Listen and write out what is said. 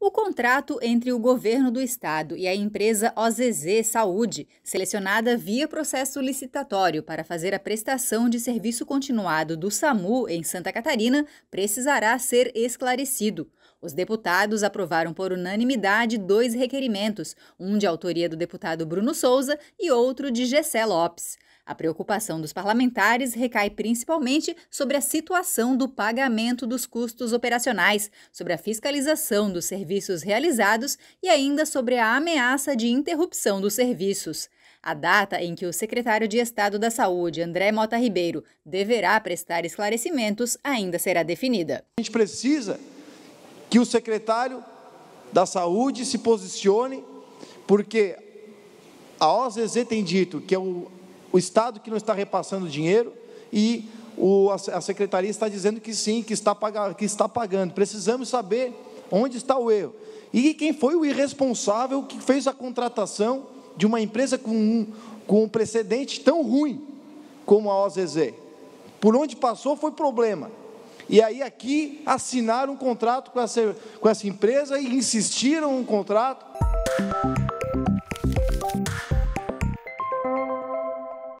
O contrato entre o governo do estado e a empresa OZZ Saúde, selecionada via processo licitatório para fazer a prestação de serviço continuado do SAMU em Santa Catarina, precisará ser esclarecido. Os deputados aprovaram por unanimidade dois requerimentos, um de autoria do deputado Bruno Souza e outro de Gessé Lopes. A preocupação dos parlamentares recai principalmente sobre a situação do pagamento dos custos operacionais, sobre a fiscalização dos serviços realizados e ainda sobre a ameaça de interrupção dos serviços. A data em que o secretário de Estado da Saúde, André Mota Ribeiro, deverá prestar esclarecimentos ainda será definida. A gente precisa que o secretário da Saúde se posicione, porque a OZZ tem dito que é o, o Estado que não está repassando dinheiro e o, a, secretaria está dizendo que sim, que está, que está pagando. Precisamos saber onde está o erro. E quem foi o irresponsável que fez a contratação de uma empresa com um, com um precedente tão ruim como a OZZ? Por onde passou foi problema. E aí aqui assinaram um contrato com essa, com essa empresa e insistiram um contrato.